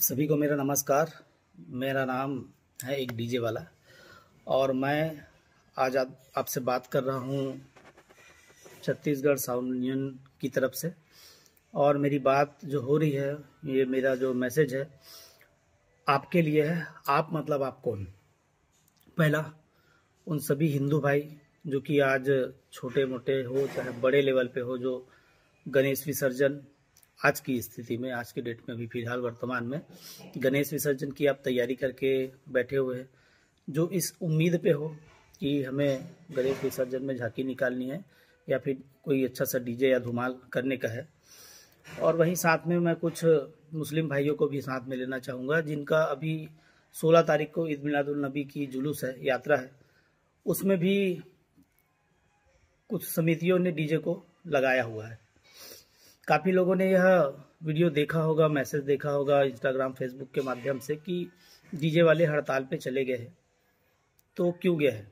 आप सभी को मेरा नमस्कार मेरा नाम है एक डीजे वाला और मैं आज आपसे बात कर रहा हूँ छत्तीसगढ़ साउंड यूनियन की तरफ से और मेरी बात जो हो रही है ये मेरा जो मैसेज है आपके लिए है आप मतलब आप कौन पहला उन सभी हिंदू भाई जो कि आज छोटे मोटे हो चाहे बड़े लेवल पे हो जो गणेश विसर्जन आज की स्थिति में आज के डेट में अभी फिलहाल वर्तमान में गणेश विसर्जन की आप तैयारी करके बैठे हुए हैं जो इस उम्मीद पे हो कि हमें गणेश विसर्जन में झांकी निकालनी है या फिर कोई अच्छा सा डीजे या धुमाल करने का है और वहीं साथ में मैं कुछ मुस्लिम भाइयों को भी साथ में लेना चाहूँगा जिनका अभी सोलह तारीख को ईद मिलादुलनबी की जुलूस है यात्रा है उसमें भी कुछ समितियों ने डीजे को लगाया हुआ है काफ़ी लोगों ने यह वीडियो देखा होगा मैसेज देखा होगा इंस्टाग्राम फेसबुक के माध्यम से कि डीजे वाले हड़ताल पे चले गए हैं तो क्यों गए हैं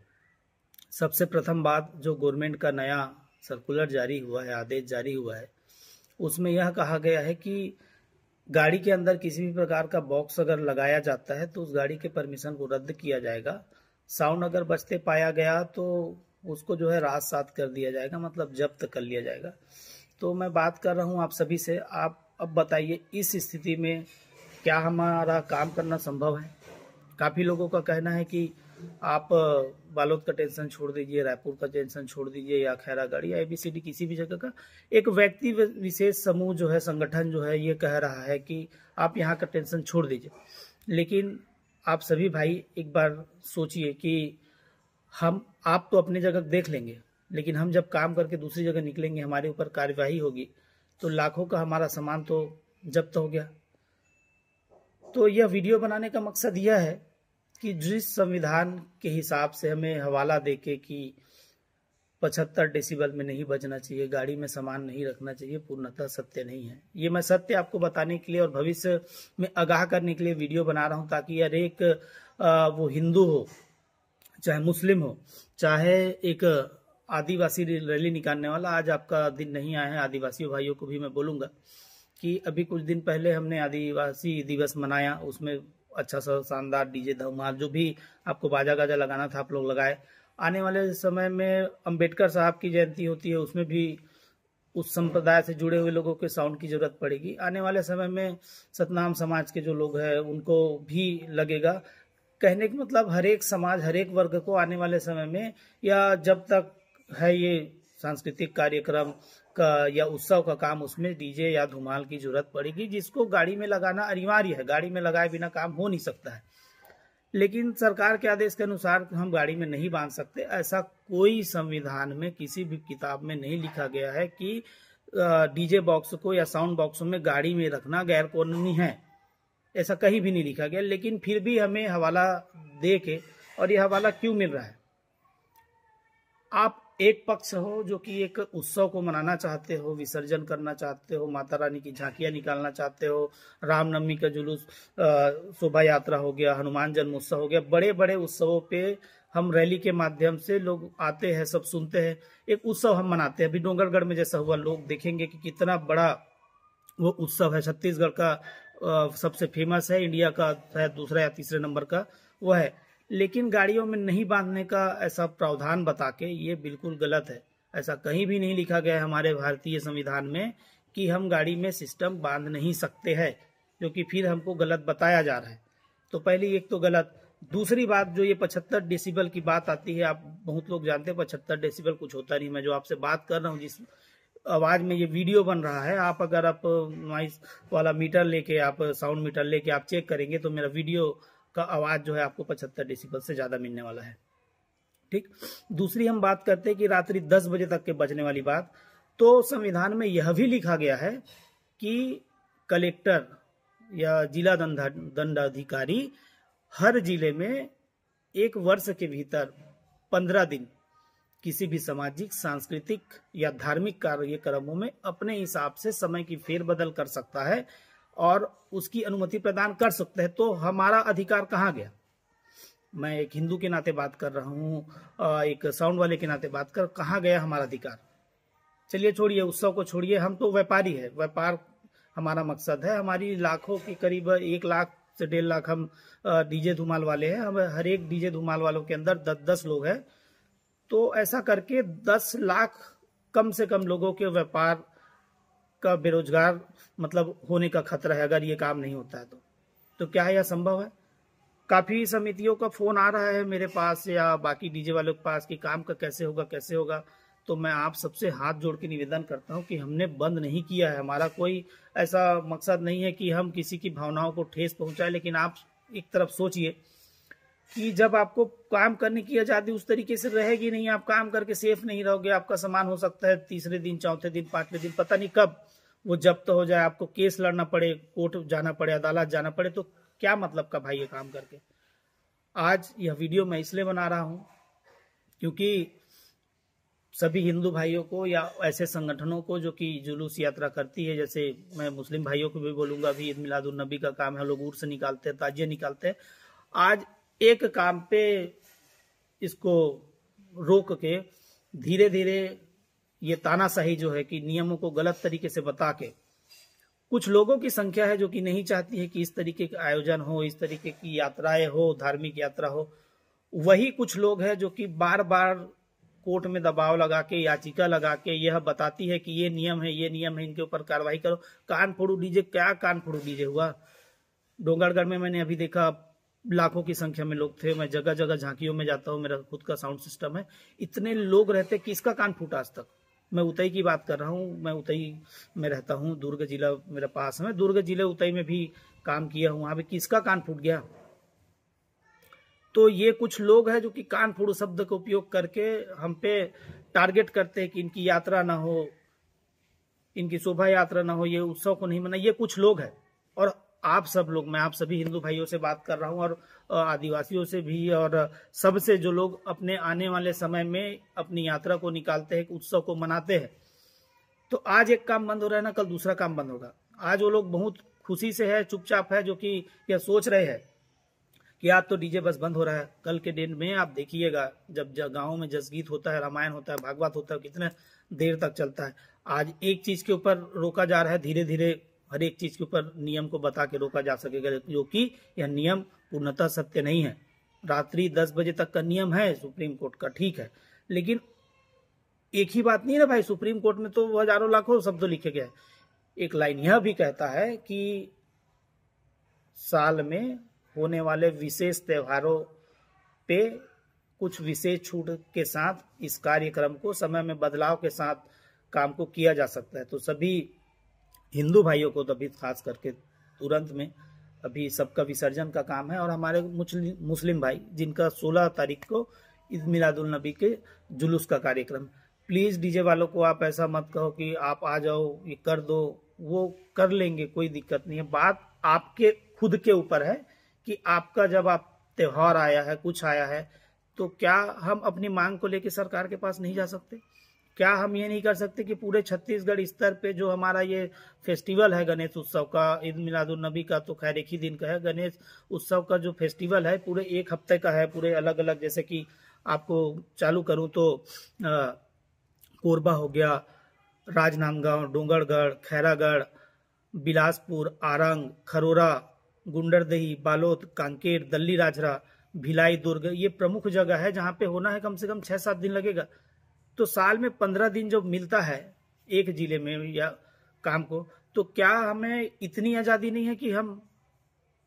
सबसे प्रथम बात जो गवर्नमेंट का नया सर्कुलर जारी हुआ है आदेश जारी हुआ है उसमें यह कहा गया है कि गाड़ी के अंदर किसी भी प्रकार का बॉक्स अगर लगाया जाता है तो उस गाड़ी के परमिशन को रद्द किया जाएगा साउंड अगर बचते पाया गया तो उसको जो है रात सात कर दिया जाएगा मतलब जब्त कर लिया जाएगा तो मैं बात कर रहा हूँ आप सभी से आप अब बताइए इस स्थिति में क्या हमारा काम करना संभव है काफ़ी लोगों का कहना है कि आप बालोद का टेंशन छोड़ दीजिए रायपुर का टेंशन छोड़ दीजिए या खैरागढ़ या एबीसीडी किसी भी जगह का एक व्यक्ति विशेष समूह जो है संगठन जो है ये कह रहा है कि आप यहाँ का टेंशन छोड़ दीजिए लेकिन आप सभी भाई एक बार सोचिए कि हम आप तो अपनी जगह देख लेंगे लेकिन हम जब काम करके दूसरी जगह निकलेंगे हमारे ऊपर कार्यवाही होगी तो लाखों का हमारा सामान तो जब्त हो गया तो यह वीडियो बनाने का मकसद यह है कि जिस संविधान के हिसाब से हमें हवाला दे के कि पचहत्तर डेसिबल में नहीं बजना चाहिए गाड़ी में सामान नहीं रखना चाहिए पूर्णतः सत्य नहीं है ये मैं सत्य आपको बताने के लिए और भविष्य में आगाह करने के लिए वीडियो बना रहा हूँ ताकि यार एक वो हिंदू हो चाहे मुस्लिम हो चाहे एक आदिवासी रैली निकालने वाला आज आपका दिन नहीं आया है आदिवासियों भाइयों को भी मैं बोलूँगा कि अभी कुछ दिन पहले हमने आदिवासी दिवस मनाया उसमें अच्छा सा शानदार डीजे धमाल जो भी आपको बाजा गाजा लगाना था आप लोग लगाए आने वाले समय में अंबेडकर साहब की जयंती होती है उसमें भी उस संप्रदाय से जुड़े हुए लोगों के साउंड की जरूरत पड़ेगी आने वाले समय में सतनाम समाज के जो लोग हैं उनको भी लगेगा कहने का मतलब हर एक समाज हर एक वर्ग को आने वाले समय में या जब तक है ये सांस्कृतिक कार्यक्रम का या उत्सव का काम उसमें डीजे या धुमाल की जरूरत पड़ेगी जिसको गाड़ी में लगाना अनिवार्य है गाड़ी में लगाए बिना काम हो नहीं सकता है लेकिन सरकार के आदेश के अनुसार हम गाड़ी में नहीं बांध सकते ऐसा कोई संविधान में किसी भी किताब में नहीं लिखा गया है कि डीजे बॉक्स को या साउंड बॉक्स में गाड़ी में रखना गैर कानूनी है ऐसा कहीं भी नहीं लिखा गया लेकिन फिर भी हमें हवाला दे के और ये हवाला क्यों मिल रहा है आप एक पक्ष हो जो कि एक उत्सव को मनाना चाहते हो विसर्जन करना चाहते हो माता रानी की झांकियां निकालना चाहते हो रामनवमी का जुलूस शोभा यात्रा हो गया हनुमान जन्मोत्सव हो गया बड़े बड़े उत्सवों पे हम रैली के माध्यम से लोग आते हैं सब सुनते हैं एक उत्सव हम मनाते हैं अभी डोंगरगढ़ में जैसा हुआ लोग देखेंगे कि कितना बड़ा वो उत्सव है छत्तीसगढ़ का सबसे फेमस है इंडिया का शायद दूसरा या तीसरे नंबर का वो है लेकिन गाड़ियों में नहीं बांधने का ऐसा प्रावधान बता के ये बिल्कुल गलत है ऐसा कहीं भी नहीं लिखा गया है हमारे भारतीय संविधान में कि हम गाड़ी में सिस्टम बांध नहीं सकते हैं जो कि फिर हमको गलत बताया जा रहा है तो पहली एक तो गलत दूसरी बात जो ये पचहत्तर डेसिबल की बात आती है आप बहुत लोग जानते हैं पचहत्तर डेसिबल कुछ होता नहीं मैं जो आपसे बात कर रहा हूँ जिस आवाज़ में ये वीडियो बन रहा है आप अगर आप नॉइस वाला मीटर लेके आप साउंड मीटर लेके आप चेक करेंगे तो मेरा वीडियो का आवाज़ जो है आपको पचहत्तर डेसिबल से ज़्यादा मिलने वाला है ठीक दूसरी हम बात करते हैं कि रात्रि दस बजे तक के बजने वाली बात तो संविधान में यह भी लिखा गया है कि कलेक्टर या जिला दंडाधिकारी हर जिले में एक वर्ष के भीतर पंद्रह दिन किसी भी सामाजिक सांस्कृतिक या धार्मिक कार्यक्रमों में अपने हिसाब से समय की फेरबदल कर सकता है और उसकी अनुमति प्रदान कर सकते हैं तो हमारा अधिकार कहाँ गया मैं एक हिंदू के नाते बात कर रहा हूँ एक साउंड वाले के नाते बात कर कहाँ गया हमारा अधिकार चलिए छोड़िए उत्सव को छोड़िए हम तो व्यापारी है व्यापार हमारा मकसद है हमारी लाखों के करीब एक लाख से डेढ़ लाख हम डीजे धुमाल वाले हैं हम हर एक डीजे धुमाल वालों के अंदर दस दस लोग हैं तो ऐसा करके दस लाख कम से कम लोगों के व्यापार का बेरोजगार मतलब होने का खतरा है अगर ये काम नहीं होता है तो तो क्या यह संभव है काफ़ी समितियों का फ़ोन आ रहा है मेरे पास या बाकी डीजे वालों के पास कि काम का कैसे होगा कैसे होगा तो मैं आप सबसे हाथ जोड़ के निवेदन करता हूँ कि हमने बंद नहीं किया है हमारा कोई ऐसा मकसद नहीं है कि हम किसी की भावनाओं को ठेस पहुंचाए लेकिन आप एक तरफ सोचिए कि जब आपको काम करने की आज़ादी उस तरीके से रहेगी नहीं आप काम करके सेफ नहीं रहोगे आपका सामान हो सकता है तीसरे दिन चौथे दिन पांचवे दिन पता नहीं कब वो जब्त तो हो जाए आपको केस लड़ना पड़े कोर्ट जाना पड़े अदालत जाना पड़े तो क्या मतलब का भाई ये काम करके आज यह वीडियो मैं इसलिए बना रहा हूं क्योंकि सभी हिंदू भाइयों को या ऐसे संगठनों को जो कि जुलूस यात्रा करती है जैसे मैं मुस्लिम भाइयों को भी बोलूंगा अभी ईद मिलादुलनबी का काम है लोग उर्स निकालते हैं ताजिया निकालते हैं आज एक काम पे इसको रोक के धीरे धीरे ये तानाशाही जो है कि नियमों को गलत तरीके से बता के कुछ लोगों की संख्या है जो कि नहीं चाहती है कि इस तरीके का आयोजन हो इस तरीके की यात्राएं हो धार्मिक यात्रा हो वही कुछ लोग हैं जो कि बार बार कोर्ट में दबाव लगा के याचिका लगा के यह बताती है कि ये नियम है ये नियम है इनके ऊपर कार्रवाई करो कान फोड़ू डीजे क्या कान फोड़ू डीजे हुआ डोंगरगढ़ में मैंने अभी देखा लाखों की संख्या में लोग थे मैं जगह जगह झांकियों में जाता हूँ मेरा खुद का साउंड सिस्टम है इतने लोग रहते किसका कान फूटा आज तक मैं उतई की बात कर रहा हूँ मैं उतई में रहता हूँ दुर्ग जिला मेरा पास है दुर्ग जिले उतई में भी काम किया हूँ वहां पे किसका कान फूट गया तो ये कुछ लोग हैं जो कि कान फूड़ शब्द का उपयोग करके हम पे टारगेट करते हैं कि इनकी यात्रा ना हो इनकी शोभा यात्रा ना हो ये उत्सव को नहीं मना ये कुछ लोग हैं और आप सब लोग मैं आप सभी हिंदू भाइयों से बात कर रहा हूं और आदिवासियों से भी और सबसे जो लोग अपने आने वाले समय में अपनी यात्रा को निकालते हैं उत्सव को मनाते हैं तो आज एक काम बंद हो रहा है ना कल दूसरा काम बंद होगा आज वो लोग बहुत खुशी से है चुपचाप है जो कि यह सोच रहे हैं कि आज तो डीजे बस बंद हो रहा है कल के डेट में आप देखिएगा जब गाँव में जसगीत होता है रामायण होता है भागवत होता है कितने देर तक चलता है आज एक चीज के ऊपर रोका जा रहा है धीरे धीरे हर एक चीज के ऊपर नियम को बता के रोका जा सकेगा जो कि यह नियम पूर्णतः सत्य नहीं है रात्रि दस बजे तक का नियम है सुप्रीम कोर्ट का ठीक है लेकिन एक ही बात नहीं ना भाई सुप्रीम कोर्ट में तो हजारों लाखों शब्द लिखे गए एक लाइन यह भी कहता है कि साल में होने वाले विशेष त्योहारों पे कुछ विशेष छूट के साथ इस कार्यक्रम को समय में बदलाव के साथ काम को किया जा सकता है तो सभी हिंदू भाइयों को तो अभी खास करके तुरंत में अभी सबका विसर्जन का काम है और हमारे मुस्लिम भाई जिनका 16 तारीख को ईद मिलादुल नबी के जुलूस का कार्यक्रम प्लीज़ डीजे वालों को आप ऐसा मत कहो कि आप आ जाओ ये कर दो वो कर लेंगे कोई दिक्कत नहीं है बात आपके खुद के ऊपर है कि आपका जब आप त्योहार आया है कुछ आया है तो क्या हम अपनी मांग को लेकर सरकार के पास नहीं जा सकते क्या हम ये नहीं कर सकते कि पूरे छत्तीसगढ़ स्तर पे जो हमारा ये फेस्टिवल है गणेश उत्सव का ईद मिलादुलनबी का तो खैर एक ही दिन का है गणेश उत्सव का जो फेस्टिवल है पूरे एक हफ्ते का है पूरे अलग अलग जैसे कि आपको चालू करूँ तो कोरबा हो गया राजनांदगांव डोंगरगढ़ खैरागढ़ बिलासपुर आरंग खरोरा गुंडरदेही बालोद कांकेर दल्ली राजरा भिलाई दुर्ग ये प्रमुख जगह है जहाँ पे होना है कम से कम छः सात दिन लगेगा तो साल में पंद्रह दिन जो मिलता है एक जिले में या काम को तो क्या हमें इतनी आज़ादी नहीं है कि हम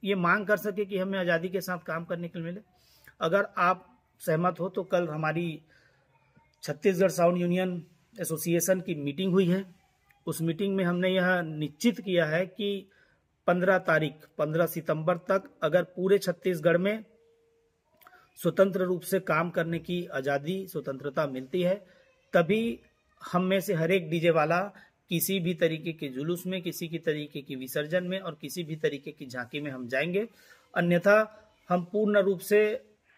ये मांग कर सके कि हमें आज़ादी के साथ काम करने के लिए मिले अगर आप सहमत हो तो कल हमारी छत्तीसगढ़ साउंड यूनियन एसोसिएशन की मीटिंग हुई है उस मीटिंग में हमने यह निश्चित किया है कि 15 तारीख 15 सितंबर तक अगर पूरे छत्तीसगढ़ में स्वतंत्र रूप से काम करने की आज़ादी स्वतंत्रता मिलती है तभी हम में से हर एक डीजे वाला किसी भी तरीके के जुलूस में किसी की तरीके की विसर्जन में और किसी भी तरीके की झांकी में हम जाएंगे अन्यथा हम पूर्ण रूप से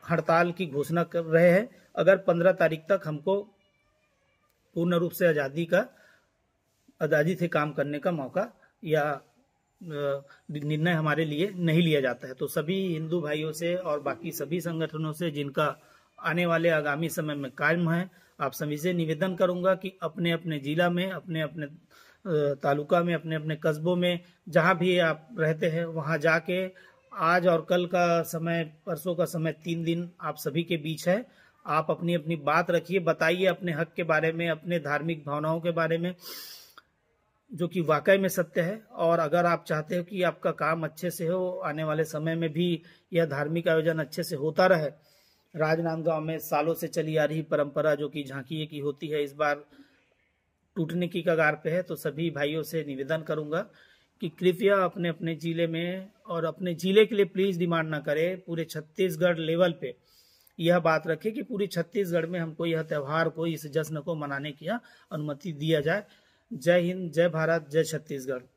हड़ताल की घोषणा कर रहे हैं अगर पंद्रह तारीख तक हमको पूर्ण रूप से आज़ादी का आज़ादी से काम करने का मौका या निर्णय हमारे लिए नहीं लिया जाता है तो सभी हिंदू भाइयों से और बाकी सभी संगठनों से जिनका आने वाले आगामी समय में कायम है आप सभी से निवेदन करूंगा कि अपने अपने जिला में अपने अपने तालुका में अपने अपने कस्बों में जहां भी आप रहते हैं वहां जाके आज और कल का समय परसों का समय तीन दिन आप सभी के बीच है आप अपनी अपनी बात रखिए बताइए अपने हक के बारे में अपने धार्मिक भावनाओं के बारे में जो कि वाकई में सत्य है और अगर आप चाहते हो कि आपका काम अच्छे से हो आने वाले समय में भी यह धार्मिक आयोजन अच्छे से होता रहे राजनांदगांव में सालों से चली आ रही परंपरा जो कि झांकी की होती है इस बार टूटने की कगार पे है तो सभी भाइयों से निवेदन करूंगा कि कृपया अपने अपने जिले में और अपने जिले के लिए प्लीज़ डिमांड ना करें पूरे छत्तीसगढ़ लेवल पे यह बात रखें कि पूरी छत्तीसगढ़ में हमको यह त्यौहार को इस जश्न को मनाने की अनुमति दिया जाए जय हिंद जय भारत जय छत्तीसगढ़